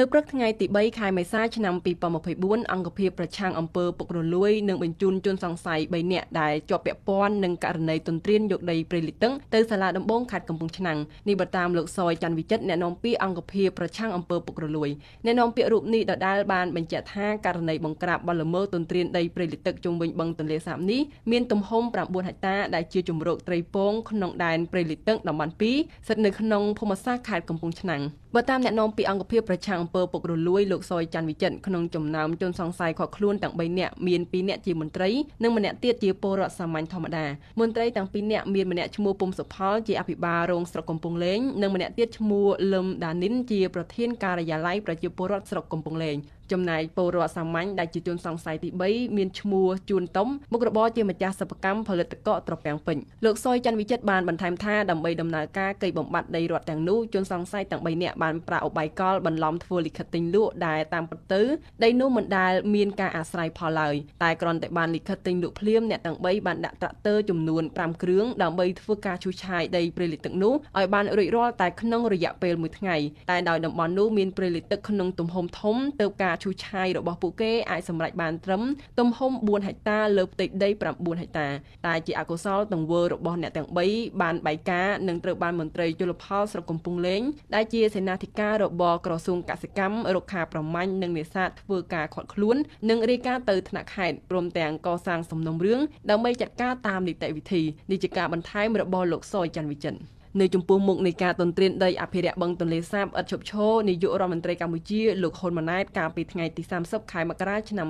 នៅព្រឹកថ្ងៃទី3ខែមេសាឆ្នាំ2024អង្គភាពប្រឆាំងអំពើពុករលួយនិងបញ្ជូនជនសង្ស័យ3នាក់ដែលជាប់ពាក់ព័ន្ធនឹងករណីទន្ទ្រានយកដីព្រៃលិតឹងទៅសាលាដំបងខេត្តកំពង់ឆ្នាំងនេះបើតាមលោកសយច័ន្ទវិចិត្រអ្នកនាំពាក្យអង្គភាពប្រឆាំងអំពើពុករលួយអ្នកនាំពាក្យរូបនេះដដែលបានបញ្ជាក់ថាករណីបង្ក្រាបបលល្មើសទន្ទ្រានដីព្រៃលិតឹកជុំវិញបឹងទន្លេសាបនេះមានទំហំ9ហិកតាដែលជាជំរកត្រីពងក្នុងដែនព្រៃលិតឹកតំបន់2ស្ថិតនៅក្នុងភូមិសាស្ត្រខេត្តកំពង់ឆ្នាំងបើតាមអ្នកនាំពាក្យអង្គភាពប្រឆាំងអំពើពុករលួយលោកសយច័ន្ទវិចិត្រក្នុងចំណោមជនសង្ស័យខកខ្លួនទាំង3នាក់មាន2នាក់ជាមន្ត្រីនិងម្នាក់ទៀតជាពលរដ្ឋសាមញ្ញធម្មតាមន្ត្រីទាំង2នាក់មានម្នាក់ឈ្មោះពុំសុផលជាអភិបាលរងស្រុកកំពង់លេងនិងម្នាក់ទៀតឈ្មោះលឹមដានីនជាប្រធានការិយាល័យប្រជាពលរដ្ឋស្រុកកំពង់លេងចំណែកពលរដ្ឋសាមញ្ញដែលជាជនសង្ស័យទី3មានឈ្មោះជួនតុំមុខរបរជាម្ចាស់សិប្បកម្មផលិតកកត្រពាំងពេញលោកសុយច័ន្ទវិចិត្របានបន្ថែមថាដើម្បីដំណើរការកិច្ចបំបត្តិដីរដ្ឋទាំងនោះជនសង្ស័យទាំង3នាក់បានប្រាឧបាយកលបន្លំធ្វើលិខិតទិញលក់ដែលតាមពិតទៅដីនោះមិនដែលមានការអាស្រ័យផលឡើយតែគ្រាន់តែបានលិខិតទិញលក់ភ្លាមអ្នកទាំង3បានដាក់ត្រាក់ទ័រចំនួន5គ្រឿងដើម្បីធ្វើការឈូសឆាយដីព្រៃលិចទឹកនោះឲ្យបានរួចរាល់តែក្នុង រយៈពេល1ថ្ងៃតែដោយតំបន់នោះមានព្រៃលិចទឹកក្នុងទំហំធំទៅការឈូសឆាយរបស់ពួកគេអាចសម្រេចបានត្រឹមទំហំ4ហិកតាលើផ្ទៃដី9ហិកតាតែជាអកុសលទង្វើរបស់អ្នកទាំង3បានបែកការនិងត្រូវបានមន្ត្រីជលផលស្រុកកំពង់លេង ដែលជាសេនាធិការរបស់ក្រសួងកសិកម្មរុក្ខាប្រមាញ់និងនេសាទធ្វើការខាត់ខ្លួននិងរាយការណ៍ទៅថ្នាក់ខេត្តព្រមទាំងកសាងសំណុំរឿងដើម្បីចាត់ការតាមនីតិវិធីនេះជាការបន្ថែមរបស់លោកសយច័ន្ទវិចិត្រនៅចំពោះមុខនៃការទន្ទ្រានដីអភិរក្សបឹងទន្លេសាបឥតឈប់ឈរនាយករដ្ឋមន្ត្រីកម្ពុជាលោកហ៊ុនម៉ាណែតកាលពីថ្ងៃទី30ខែមករាឆ្នាំ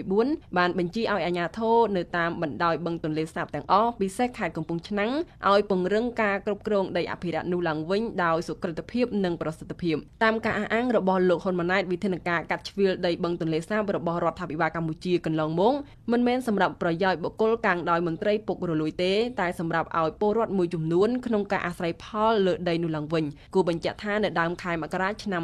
2024បានបញ្ជាឲ្យអាជ្ញាធរនៅតាមបណ្ដោយបឹងទន្លេសាប ទាំងអស់ពិសេសខេត្តកំពង់ឆ្នាំងឲ្យពង្រឹងការគ្រប់គ្រងដីអភិរក្សនោះឡើងវិញដោយសុក្រិតភាពនិងប្រសិទ្ធភាពតាមការអះអាងរបស់លោកហ៊ុនម៉ាណែតវិធានការកាត់ជ្រឿលដីបឹងទន្លេសាបរបស់រដ្ឋាភិបាលកម្ពុជាកន្លងមកមិនមែនសម្រាប់ប្រយោជន៍បុគ្គលកាងដោយមន្ត្រីពុករលួយទេតែសម្រាប់ឲ្យពលរដ្ឋមួយចំនួនក្នុងការអាស្រ័យត្រីផលលើដីនោះឡើងវិញគូបញ្ជាក់ថានៅដើមខែមករាឆ្នាំ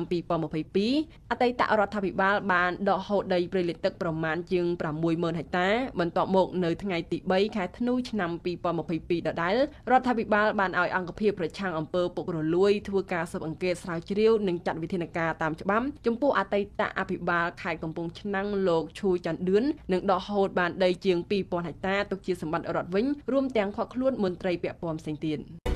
2022អតីតរដ្ឋាភិបាលបានដកហូតដីព្រៃលិចទឹកប្រមាណជាង60000ហិកតា បន្ទាប់មកនៅថ្ងៃទី3ខែធ្នូឆ្នាំ2022ដដែលរដ្ឋាភិបាលបានឲ្យអង្គភាពប្រឆាំងអំពើពុករលួយធ្វើការស៊ើបអង្កេតស្រាវជ្រាវនិងចាត់វិធានការតាមច្បាប់ចំពោះអតីតអភិបាលខេត្តកំពង់ឆ្នាំងលោកឈូច័ន្ទឌឿននិងដកហូតបានដីជាង2000ហិកតាទុកជាសម្បត្តិរដ្ឋវិញរួមទាំងខកខ្លួនមន្ត្រីពាក់ព័ន្ធផ្សេងទៀត